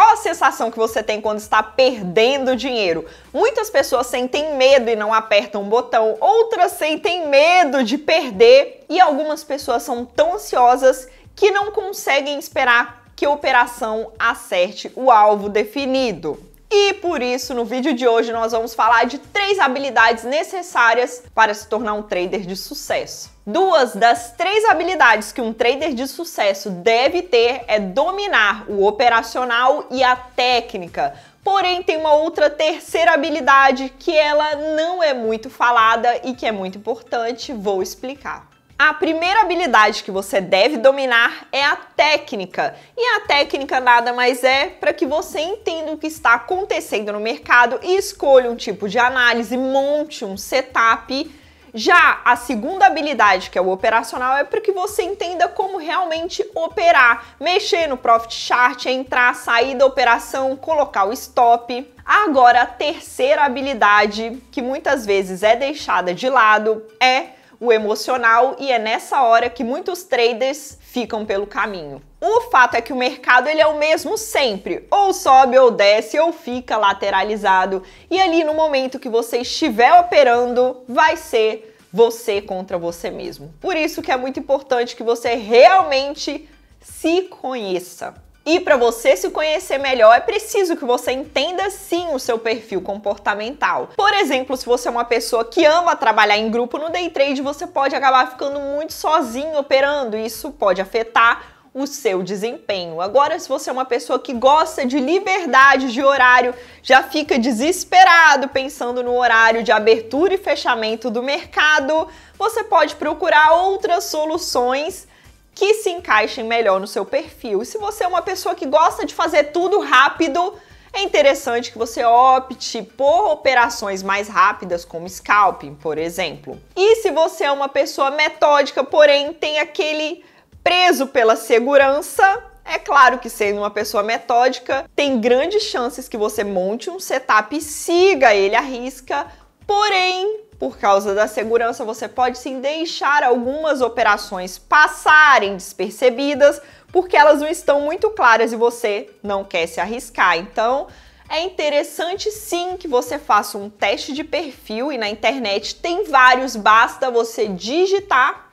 Qual a sensação que você tem quando está perdendo dinheiro? Muitas pessoas sentem medo e não apertam um botão, outras sentem medo de perder e algumas pessoas são tão ansiosas que não conseguem esperar que a operação acerte o alvo definido. E por isso, no vídeo de hoje, nós vamos falar de três habilidades necessárias para se tornar um trader de sucesso. Duas das três habilidades que um trader de sucesso deve ter é dominar o operacional e a técnica. Porém, tem uma outra terceira habilidade que ela não é muito falada e que é muito importante, vou explicar. A primeira habilidade que você deve dominar é a técnica. E a técnica nada mais é para que você entenda o que está acontecendo no mercado e escolha um tipo de análise, monte um setup. Já a segunda habilidade, que é o operacional, é para que você entenda como realmente operar, mexer no profit chart, entrar, sair da operação, colocar o stop. Agora, a terceira habilidade, que muitas vezes é deixada de lado, é o emocional e é nessa hora que muitos traders ficam pelo caminho. O fato é que o mercado ele é o mesmo sempre, ou sobe ou desce ou fica lateralizado, e ali no momento que você estiver operando, vai ser você contra você mesmo. Por isso que é muito importante que você realmente se conheça. E para você se conhecer melhor, é preciso que você entenda sim o seu perfil comportamental. Por exemplo, se você é uma pessoa que ama trabalhar em grupo no day trade, você pode acabar ficando muito sozinho operando, e isso pode afetar o seu desempenho. Agora, se você é uma pessoa que gosta de liberdade de horário, já fica desesperado pensando no horário de abertura e fechamento do mercado, você pode procurar outras soluções que se encaixem melhor no seu perfil. E se você é uma pessoa que gosta de fazer tudo rápido, é interessante que você opte por operações mais rápidas, como scalping, por exemplo. E se você é uma pessoa metódica, porém tem aquele preso pela segurança, é claro que sendo uma pessoa metódica, tem grandes chances que você monte um setup e siga ele à risca, Porém, por causa da segurança, você pode sim deixar algumas operações passarem despercebidas, porque elas não estão muito claras e você não quer se arriscar. Então, é interessante sim que você faça um teste de perfil e na internet tem vários, basta você digitar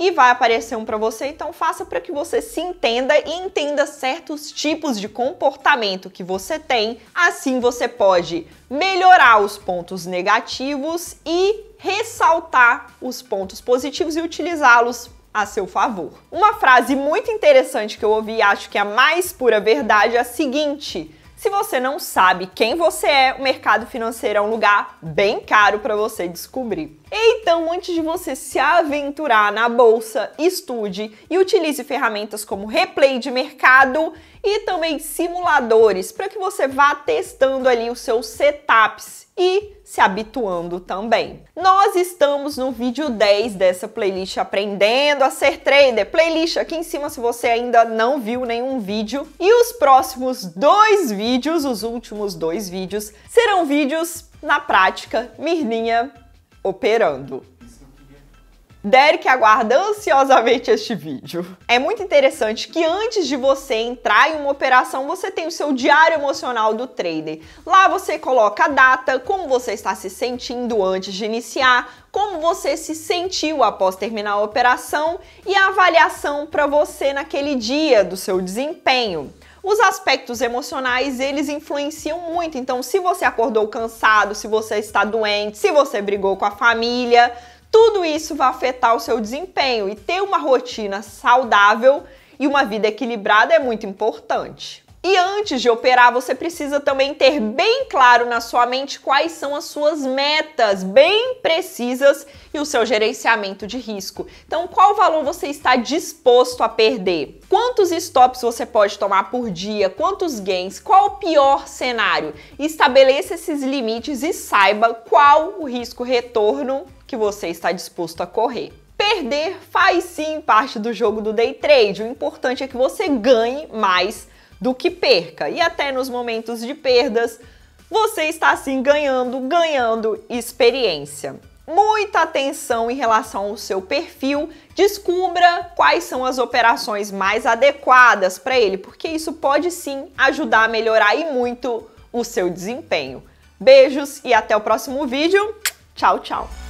e vai aparecer um para você, então faça para que você se entenda e entenda certos tipos de comportamento que você tem. Assim você pode melhorar os pontos negativos e ressaltar os pontos positivos e utilizá-los a seu favor. Uma frase muito interessante que eu ouvi e acho que é a mais pura verdade é a seguinte: se você não sabe quem você é, o mercado financeiro é um lugar bem caro para você descobrir. Então, antes de você se aventurar na bolsa, estude e utilize ferramentas como replay de mercado e também simuladores para que você vá testando ali os seus setups e se habituando também. Nós estamos no vídeo 10 dessa playlist Aprendendo a Ser Trader, playlist aqui em cima se você ainda não viu nenhum vídeo. E os próximos dois vídeos, os últimos dois vídeos, serão vídeos na prática, Mirninha operando. Derek aguarda ansiosamente este vídeo. É muito interessante que antes de você entrar em uma operação, você tem o seu diário emocional do trader. Lá você coloca a data, como você está se sentindo antes de iniciar, como você se sentiu após terminar a operação e a avaliação para você naquele dia do seu desempenho. Os aspectos emocionais, eles influenciam muito. Então, se você acordou cansado, se você está doente, se você brigou com a família, tudo isso vai afetar o seu desempenho e ter uma rotina saudável e uma vida equilibrada é muito importante. E antes de operar, você precisa também ter bem claro na sua mente quais são as suas metas bem precisas e o seu gerenciamento de risco. Então, qual valor você está disposto a perder? Quantos stops você pode tomar por dia? Quantos gains? Qual o pior cenário? Estabeleça esses limites e saiba qual o risco retorno que você está disposto a correr. Perder faz sim parte do jogo do day trade. O importante é que você ganhe mais do que perca. E até nos momentos de perdas, você está assim ganhando, ganhando experiência. Muita atenção em relação ao seu perfil, descubra quais são as operações mais adequadas para ele, porque isso pode sim ajudar a melhorar e muito o seu desempenho. Beijos e até o próximo vídeo. Tchau, tchau.